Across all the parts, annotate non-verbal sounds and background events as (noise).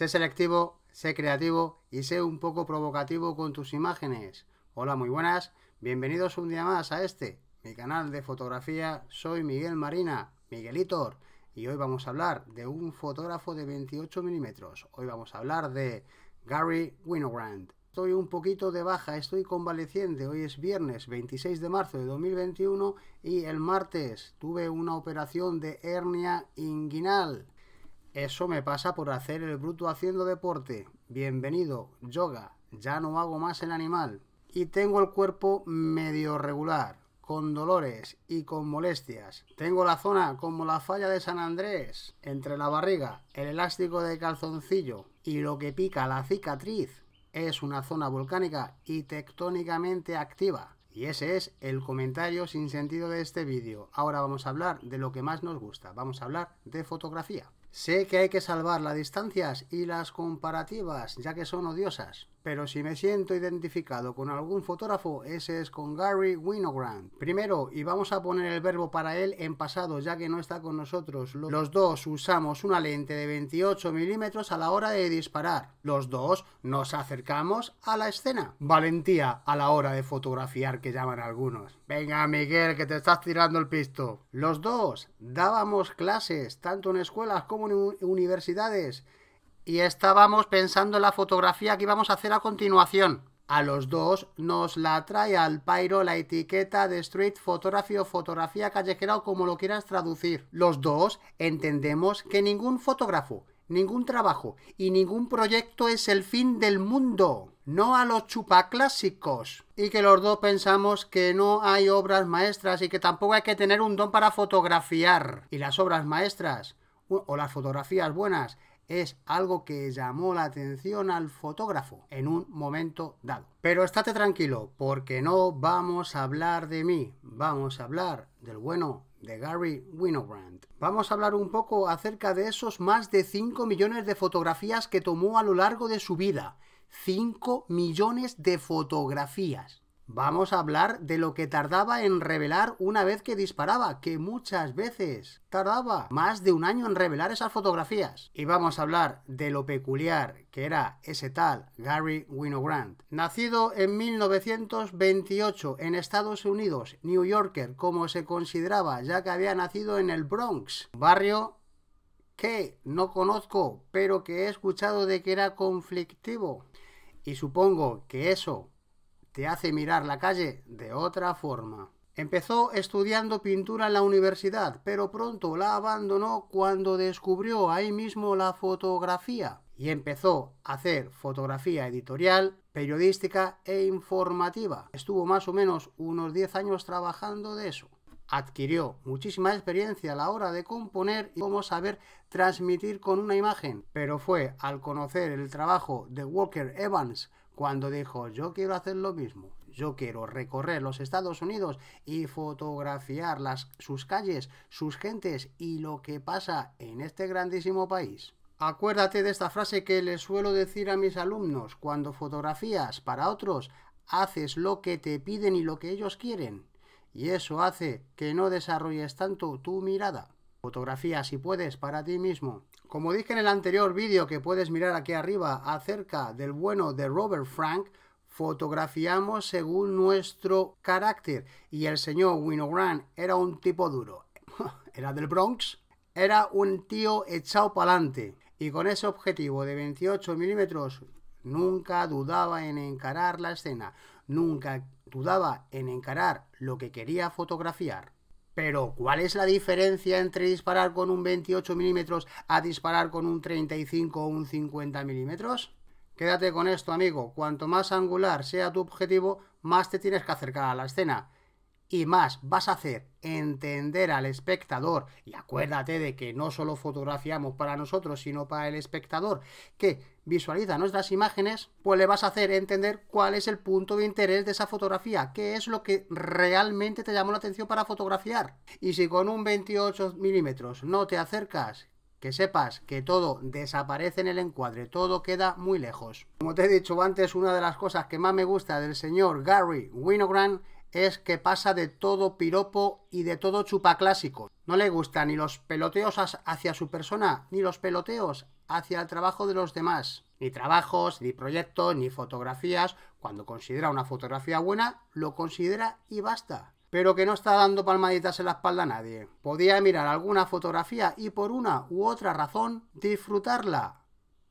Sé selectivo, sé creativo y sé un poco provocativo con tus imágenes. Hola, muy buenas. Bienvenidos un día más a este, mi canal de fotografía. Soy Miguel Marina, Miguelitor, y hoy vamos a hablar de un fotógrafo de 28 milímetros. Hoy vamos a hablar de Gary Winogrand. Estoy un poquito de baja, estoy convaleciente. Hoy es viernes 26 de marzo de 2021 y el martes tuve una operación de hernia inguinal. Eso me pasa por hacer el bruto haciendo deporte. Bienvenido, yoga. Ya no hago más el animal. Y tengo el cuerpo medio regular, con dolores y con molestias. Tengo la zona como la falla de San Andrés, entre la barriga, el elástico de calzoncillo y lo que pica la cicatriz. Es una zona volcánica y tectónicamente activa. Y ese es el comentario sin sentido de este vídeo. Ahora vamos a hablar de lo que más nos gusta. Vamos a hablar de fotografía. Sé que hay que salvar las distancias y las comparativas, ya que son odiosas pero si me siento identificado con algún fotógrafo, ese es con Gary Winogrand. Primero, y vamos a poner el verbo para él en pasado, ya que no está con nosotros. Los dos usamos una lente de 28 milímetros a la hora de disparar. Los dos nos acercamos a la escena. Valentía a la hora de fotografiar, que llaman algunos. Venga, Miguel, que te estás tirando el pisto. Los dos dábamos clases, tanto en escuelas como en universidades y estábamos pensando en la fotografía que íbamos a hacer a continuación. A los dos nos la trae al Pairo la etiqueta de street photography o fotografía callejera o como lo quieras traducir. Los dos entendemos que ningún fotógrafo, ningún trabajo y ningún proyecto es el fin del mundo. No a los chupaclásicos. Y que los dos pensamos que no hay obras maestras y que tampoco hay que tener un don para fotografiar. Y las obras maestras o las fotografías buenas es algo que llamó la atención al fotógrafo en un momento dado. Pero estate tranquilo, porque no vamos a hablar de mí, vamos a hablar del bueno de Gary Winogrand. Vamos a hablar un poco acerca de esos más de 5 millones de fotografías que tomó a lo largo de su vida. 5 millones de fotografías. Vamos a hablar de lo que tardaba en revelar una vez que disparaba, que muchas veces tardaba más de un año en revelar esas fotografías. Y vamos a hablar de lo peculiar que era ese tal Gary Winogrand. Nacido en 1928 en Estados Unidos, New Yorker, como se consideraba, ya que había nacido en el Bronx, barrio que no conozco, pero que he escuchado de que era conflictivo. Y supongo que eso te hace mirar la calle de otra forma. Empezó estudiando pintura en la universidad, pero pronto la abandonó cuando descubrió ahí mismo la fotografía y empezó a hacer fotografía editorial, periodística e informativa. Estuvo más o menos unos 10 años trabajando de eso. Adquirió muchísima experiencia a la hora de componer y cómo saber transmitir con una imagen, pero fue al conocer el trabajo de Walker Evans cuando dijo yo quiero hacer lo mismo, yo quiero recorrer los Estados Unidos y fotografiar las, sus calles, sus gentes y lo que pasa en este grandísimo país. Acuérdate de esta frase que les suelo decir a mis alumnos, cuando fotografías para otros, haces lo que te piden y lo que ellos quieren. Y eso hace que no desarrolles tanto tu mirada. Fotografía si puedes para ti mismo. Como dije en el anterior vídeo que puedes mirar aquí arriba acerca del bueno de Robert Frank, fotografiamos según nuestro carácter y el señor Winogrand era un tipo duro. (laughs) era del Bronx, era un tío echado para adelante y con ese objetivo de 28 milímetros nunca dudaba en encarar la escena, nunca dudaba en encarar lo que quería fotografiar. Pero, ¿cuál es la diferencia entre disparar con un 28 milímetros a disparar con un 35 o un 50 milímetros? Quédate con esto, amigo. Cuanto más angular sea tu objetivo, más te tienes que acercar a la escena y más vas a hacer entender al espectador, y acuérdate de que no solo fotografiamos para nosotros, sino para el espectador, que visualiza nuestras imágenes, pues le vas a hacer entender cuál es el punto de interés de esa fotografía, qué es lo que realmente te llamó la atención para fotografiar. Y si con un 28 milímetros no te acercas, que sepas que todo desaparece en el encuadre, todo queda muy lejos. Como te he dicho antes, una de las cosas que más me gusta del señor Gary Winogrand es que pasa de todo piropo y de todo chupa clásico. No le gustan ni los peloteos hacia su persona, ni los peloteos hacia el trabajo de los demás. Ni trabajos, ni proyectos, ni fotografías. Cuando considera una fotografía buena, lo considera y basta. Pero que no está dando palmaditas en la espalda a nadie. Podía mirar alguna fotografía y por una u otra razón disfrutarla.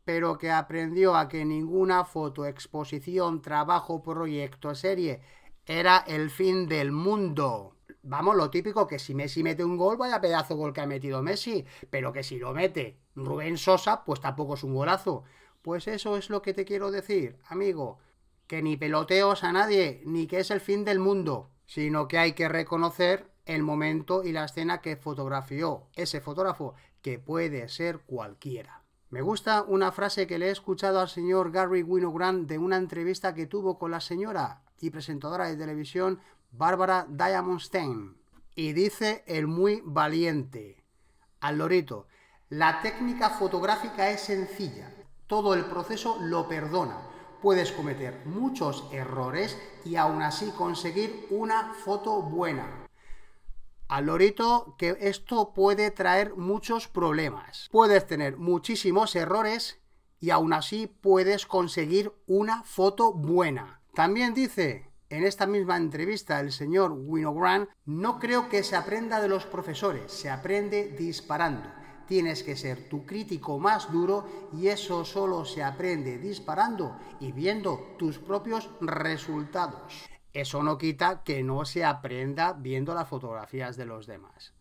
Pero que aprendió a que ninguna foto, exposición, trabajo, proyecto, serie, era el fin del mundo. Vamos, lo típico que si Messi mete un gol, vaya pedazo gol que ha metido Messi, pero que si lo mete Rubén Sosa, pues tampoco es un golazo. Pues eso es lo que te quiero decir, amigo, que ni peloteos a nadie, ni que es el fin del mundo, sino que hay que reconocer el momento y la escena que fotografió ese fotógrafo, que puede ser cualquiera. Me gusta una frase que le he escuchado al señor Gary Winogrand de una entrevista que tuvo con la señora y presentadora de televisión Bárbara Diamondstein Y dice el muy valiente, al lorito, la técnica fotográfica es sencilla, todo el proceso lo perdona. Puedes cometer muchos errores y aún así conseguir una foto buena. Al lorito que esto puede traer muchos problemas. Puedes tener muchísimos errores y aún así puedes conseguir una foto buena. También dice en esta misma entrevista el señor Winogrand, no creo que se aprenda de los profesores, se aprende disparando. Tienes que ser tu crítico más duro y eso solo se aprende disparando y viendo tus propios resultados. Eso no quita que no se aprenda viendo las fotografías de los demás.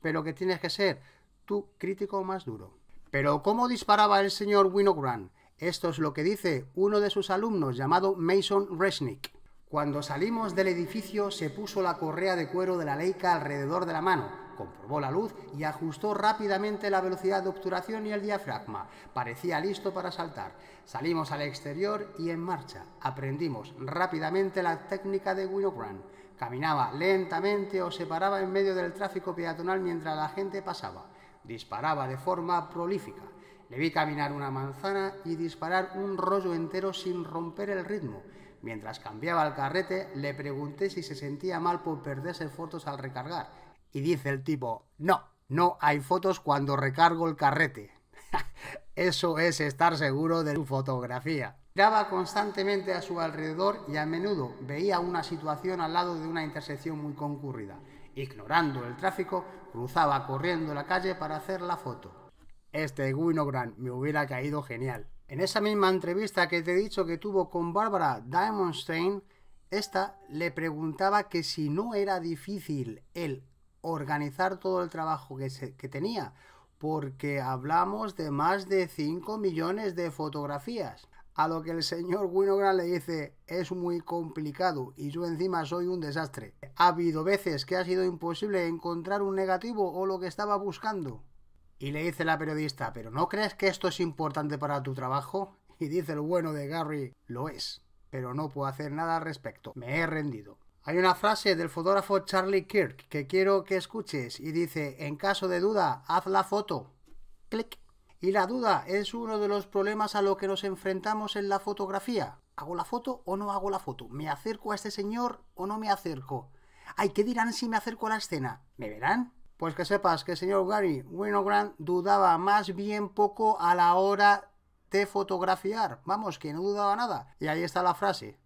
Pero que tienes que ser tu crítico más duro. Pero ¿cómo disparaba el señor Winogrand? Esto es lo que dice uno de sus alumnos llamado Mason Resnick. Cuando salimos del edificio se puso la correa de cuero de la Leica alrededor de la mano, comprobó la luz y ajustó rápidamente la velocidad de obturación y el diafragma. Parecía listo para saltar. Salimos al exterior y en marcha. Aprendimos rápidamente la técnica de Winogrand. Caminaba lentamente o se paraba en medio del tráfico peatonal mientras la gente pasaba. Disparaba de forma prolífica. Le vi caminar una manzana y disparar un rollo entero sin romper el ritmo. Mientras cambiaba el carrete, le pregunté si se sentía mal por perderse fotos al recargar. Y dice el tipo, no, no hay fotos cuando recargo el carrete. (laughs) Eso es estar seguro de su fotografía. Miraba constantemente a su alrededor y a menudo veía una situación al lado de una intersección muy concurrida. Ignorando el tráfico, cruzaba corriendo la calle para hacer la foto. Este Winogrand me hubiera caído genial. En esa misma entrevista que te he dicho que tuvo con Barbara Diamondstein, esta le preguntaba que si no era difícil el organizar todo el trabajo que, que tenía, porque hablamos de más de 5 millones de fotografías. A lo que el señor Winogrand le dice, es muy complicado y yo encima soy un desastre. Ha habido veces que ha sido imposible encontrar un negativo o lo que estaba buscando. Y le dice la periodista, ¿pero no crees que esto es importante para tu trabajo? Y dice el bueno de Gary, lo es, pero no puedo hacer nada al respecto, me he rendido. Hay una frase del fotógrafo Charlie Kirk que quiero que escuches y dice, en caso de duda, haz la foto. Clic. Y la duda es uno de los problemas a los que nos enfrentamos en la fotografía. ¿Hago la foto o no hago la foto? ¿Me acerco a este señor o no me acerco? Ay, ¿qué dirán si me acerco a la escena? ¿Me verán? Pues que sepas que el señor Gary Winogrand dudaba más bien poco a la hora de fotografiar. Vamos, que no dudaba nada. Y ahí está la frase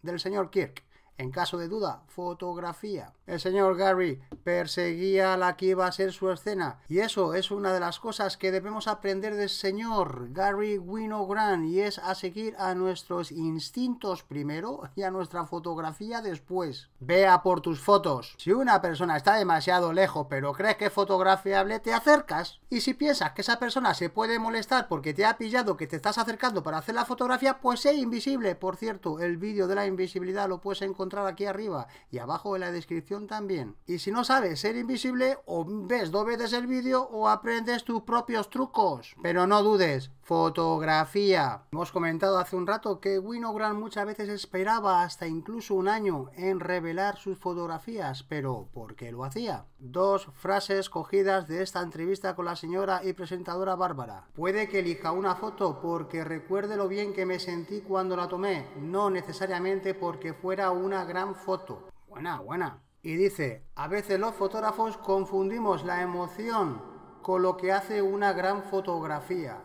del señor Kirk. En caso de duda, fotografía. El señor Gary perseguía la que iba a ser su escena. Y eso es una de las cosas que debemos aprender del señor Gary Winogrand y es a seguir a nuestros instintos primero y a nuestra fotografía después. Vea por tus fotos. Si una persona está demasiado lejos pero crees que es fotografiable, te acercas. Y si piensas que esa persona se puede molestar porque te ha pillado que te estás acercando para hacer la fotografía, pues sé invisible. Por cierto, el vídeo de la invisibilidad lo puedes encontrar aquí arriba y abajo en la descripción también. Y si no sabes ser invisible, o ves dos veces el vídeo o aprendes tus propios trucos. Pero no dudes, fotografía. Hemos comentado hace un rato que Winogrand muchas veces esperaba hasta incluso un año en revelar sus fotografías, pero ¿por qué lo hacía? Dos frases cogidas de esta entrevista con la señora y presentadora Bárbara. Puede que elija una foto porque recuerde lo bien que me sentí cuando la tomé, no necesariamente porque fuera una una gran foto. Buena, buena. Y dice, a veces los fotógrafos confundimos la emoción con lo que hace una gran fotografía.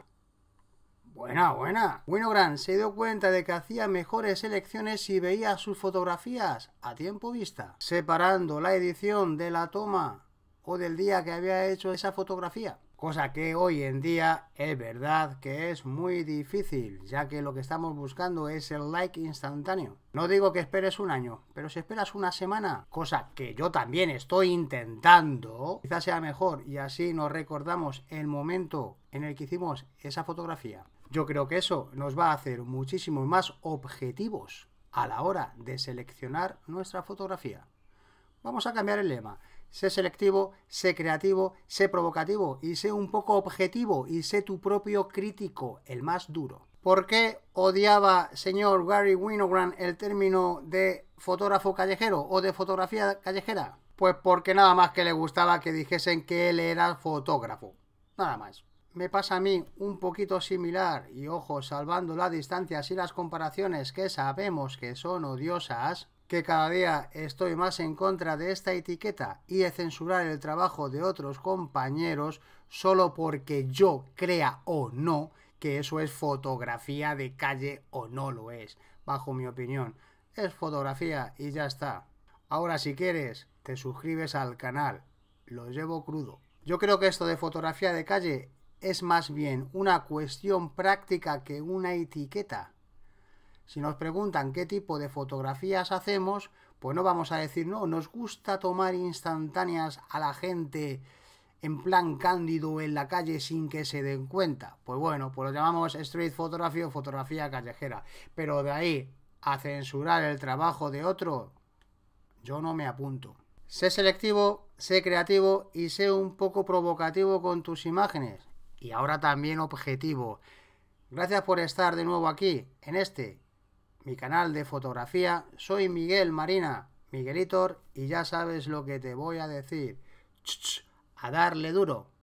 Buena, buena. bueno gran se dio cuenta de que hacía mejores elecciones si veía sus fotografías a tiempo vista, separando la edición de la toma o del día que había hecho esa fotografía cosa que hoy en día es verdad que es muy difícil, ya que lo que estamos buscando es el like instantáneo. No digo que esperes un año, pero si esperas una semana, cosa que yo también estoy intentando, quizás sea mejor y así nos recordamos el momento en el que hicimos esa fotografía. Yo creo que eso nos va a hacer muchísimo más objetivos a la hora de seleccionar nuestra fotografía. Vamos a cambiar el lema. Sé selectivo, sé creativo, sé provocativo y sé un poco objetivo y sé tu propio crítico, el más duro. ¿Por qué odiaba señor Gary Winogrand el término de fotógrafo callejero o de fotografía callejera? Pues porque nada más que le gustaba que dijesen que él era fotógrafo. Nada más. Me pasa a mí un poquito similar y ojo, salvando las distancias y las comparaciones que sabemos que son odiosas, que cada día estoy más en contra de esta etiqueta y de censurar el trabajo de otros compañeros solo porque yo crea o no que eso es fotografía de calle o no lo es, bajo mi opinión. Es fotografía y ya está. Ahora si quieres, te suscribes al canal. Lo llevo crudo. Yo creo que esto de fotografía de calle es más bien una cuestión práctica que una etiqueta. Si nos preguntan qué tipo de fotografías hacemos, pues no vamos a decir, no, nos gusta tomar instantáneas a la gente en plan cándido en la calle sin que se den cuenta. Pues bueno, pues lo llamamos street photography o fotografía callejera. Pero de ahí a censurar el trabajo de otro, yo no me apunto. Sé selectivo, sé creativo y sé un poco provocativo con tus imágenes. Y ahora también objetivo. Gracias por estar de nuevo aquí, en este mi canal de fotografía. Soy Miguel Marina, Miguelitor, y ya sabes lo que te voy a decir. a darle duro.